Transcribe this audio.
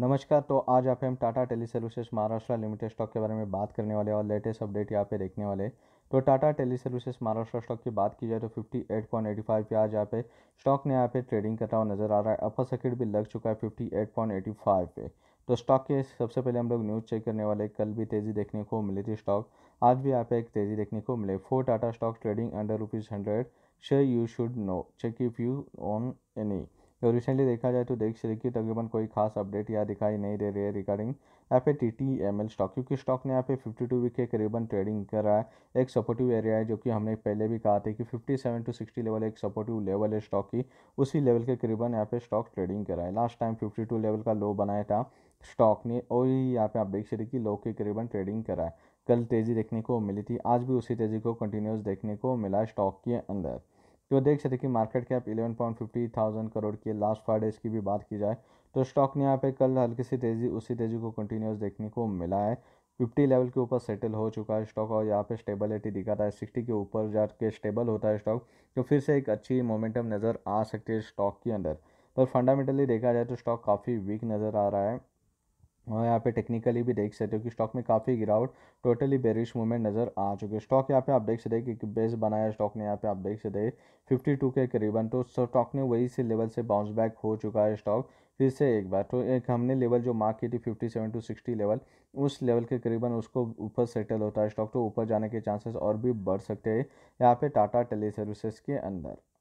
नमस्कार तो आज आप हम Tata Tele Services Maharashtra Limited stock के बारे में बात करने वाले और लेटेस्ट अपडेट यहाँ पे देखने वाले तो Tata Tele Services Maharashtra stock की बात की जाए तो 58.85 पे आज यहाँ पे स्टॉक ने यहाँ पे ट्रेडिंग करता हुआ नजर आ रहा है अपर सर्किट भी लग चुका है फिफ्टी पे तो स्टॉक के सबसे पहले हम लोग न्यूज़ चेक करने वाले कल भी तेज़ी देखने को मिली थी स्टॉक आज भी यहाँ पे एक तेज़ी देखने को मिले for Tata stock trading under rupees hundred share you should know check if you on any जो रिसेंटली देखा जाए तो देख श्री की तकरीबन कोई खास अपडेट या दिखाई नहीं दे रही है रिगार्डिंग यहाँ पे T T M L stock क्योंकि स्टॉक ने यहाँ पे फिफ्टी टू वीक के करीबन ट्रेडिंग कर रहा है एक सपोर्टिव एरिया है जो कि हमने पहले भी कहा था कि fifty seven to sixty level एक सपोर्टिव लेवल है स्टॉक की उसी लेवल के करीबन यहाँ पे स्टॉक ट्रेडिंग कर रहा है last time fifty two level का लो बनाया था स्टॉक ने और यहाँ पे आप देख सकते कि लो के करीबन ट्रेडिंग करा है कल तेज़ी देखने को मिली थी आज भी उसी तेज़ी को कंटिन्यूस देखने को मिला स्टॉक के अंदर जो देख सकते कि market cap eleven point fifty thousand crore की लास्ट फाइव डेज की भी बात की जाए तो स्टॉक ने यहाँ पे कल हल्की सी तेज़ी उसी तेज़ी को कंटिन्यूस देखने को मिला है फिफ्टी लेवल के ऊपर सेटल हो चुका है स्टॉक और यहाँ पे स्टेबिलिटी दिखाता है सिक्सटी के ऊपर जाके स्टेबल होता है स्टॉक तो फिर से एक अच्छी मोमेंटम नज़र आ सकती है स्टॉक के अंदर पर फंडामेंटली देखा जाए तो स्टॉक काफ़ी वीक नज़र आ रहा है और हाँ, यहाँ पे टेक्निकली भी देख सकते हो कि स्टॉक में काफ़ी गिरावट टोटली बेरिश मूवमेंट नज़र आ चुके हैं स्टॉक यहाँ पे आप देख सकते हैं कि बेस बनाया स्टॉक ने यहाँ पे आप देख सकते फिफ्टी टू के करीबन तो स्टॉक ने वही से लेवल से बाउंस बैक हो चुका है स्टॉक फिर से एक बार तो एक हमने लेवल जो मार्क की थी fifty seven to sixty level उस लेवल के करीबन उसको ऊपर सेटल होता है स्टॉक तो ऊपर जाने के चांसेस और भी बढ़ सकते हैं यहाँ पे टाटा टेली सर्विसेज के अंदर